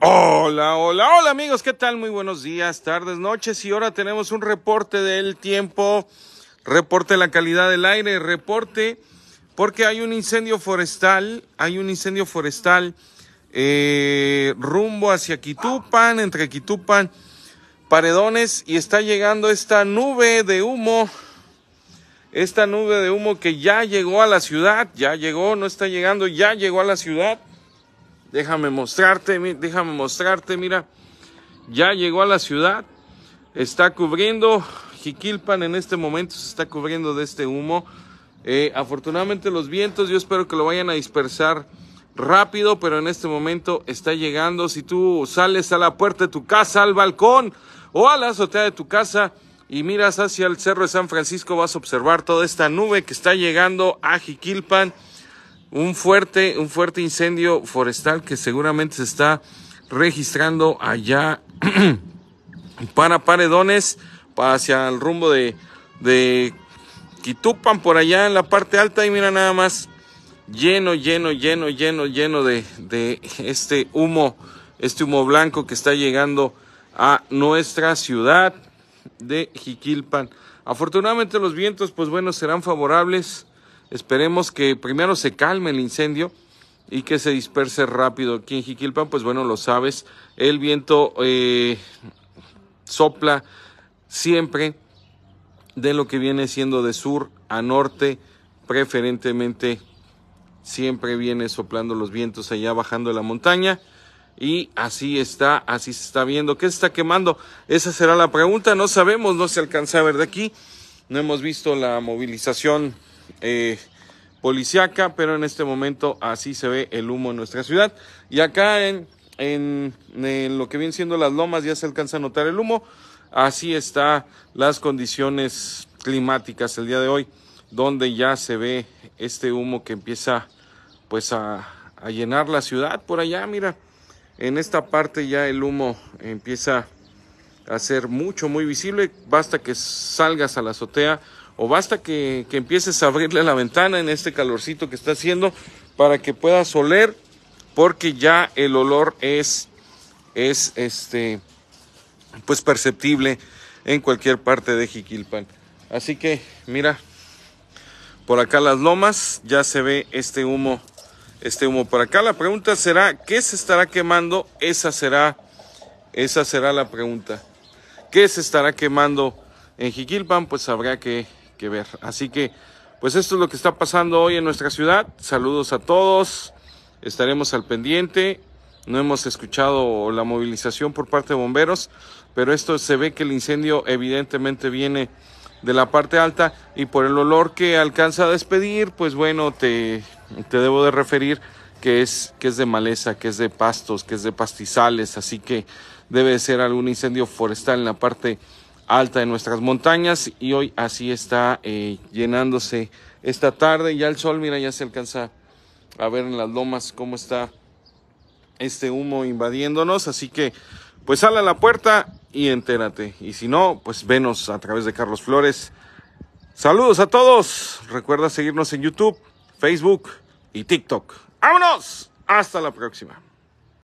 Hola, hola, hola amigos, ¿qué tal? Muy buenos días, tardes, noches y ahora tenemos un reporte del tiempo, reporte de la calidad del aire, reporte porque hay un incendio forestal, hay un incendio forestal eh, rumbo hacia Quitupan, entre Quitupan, Paredones y está llegando esta nube de humo, esta nube de humo que ya llegó a la ciudad, ya llegó, no está llegando, ya llegó a la ciudad. Déjame mostrarte, déjame mostrarte, mira. Ya llegó a la ciudad. Está cubriendo Jiquilpan en este momento, se está cubriendo de este humo. Eh, afortunadamente los vientos, yo espero que lo vayan a dispersar rápido, pero en este momento está llegando. Si tú sales a la puerta de tu casa, al balcón o a la azotea de tu casa, y miras hacia el cerro de San Francisco vas a observar toda esta nube que está llegando a Jiquilpan un fuerte, un fuerte incendio forestal que seguramente se está registrando allá para Paredones, para hacia el rumbo de, de Quitupan, por allá en la parte alta. Y mira nada más, lleno, lleno, lleno, lleno, lleno de, de este humo, este humo blanco que está llegando a nuestra ciudad de Jiquilpan. Afortunadamente los vientos, pues bueno, serán favorables Esperemos que primero se calme el incendio y que se disperse rápido aquí en Jiquilpan. Pues bueno, lo sabes, el viento eh, sopla siempre de lo que viene siendo de sur a norte, preferentemente siempre viene soplando los vientos allá bajando de la montaña. Y así está, así se está viendo. ¿Qué se está quemando? Esa será la pregunta. No sabemos, no se alcanza a ver de aquí. No hemos visto la movilización eh, policiaca, pero en este momento así se ve el humo en nuestra ciudad. Y acá en, en, lo que vienen siendo las lomas ya se alcanza a notar el humo. Así están las condiciones climáticas el día de hoy, donde ya se ve este humo que empieza pues a, a llenar la ciudad por allá, mira. En esta parte ya el humo empieza a ser mucho, muy visible. Basta que salgas a la azotea o basta que, empieces a abrirle la ventana en este calorcito que está haciendo para que puedas oler porque ya el olor es, es este, pues perceptible en cualquier parte de Jiquilpan. Así que mira, por acá las lomas ya se ve este humo, este humo por acá. La pregunta será, ¿qué se estará quemando? Esa será, esa será la pregunta. ¿Qué se estará quemando en Jiquilpan? Pues habrá que que ver. Así que, pues esto es lo que está pasando hoy en nuestra ciudad. Saludos a todos. Estaremos al pendiente. No hemos escuchado la movilización por parte de bomberos, pero esto se ve que el incendio evidentemente viene de la parte alta y por el olor que alcanza a despedir, pues bueno, te, te debo de referir que es, que es de maleza, que es de pastos, que es de pastizales, así que debe ser algún incendio forestal en la parte alta de nuestras montañas y hoy así está eh, llenándose esta tarde. Ya el sol, mira, ya se alcanza a ver en las lomas cómo está este humo invadiéndonos. Así que, pues sal a la puerta y entérate. Y si no, pues venos a través de Carlos Flores. Saludos a todos. Recuerda seguirnos en YouTube, Facebook y TikTok. ¡Vámonos! Hasta la próxima.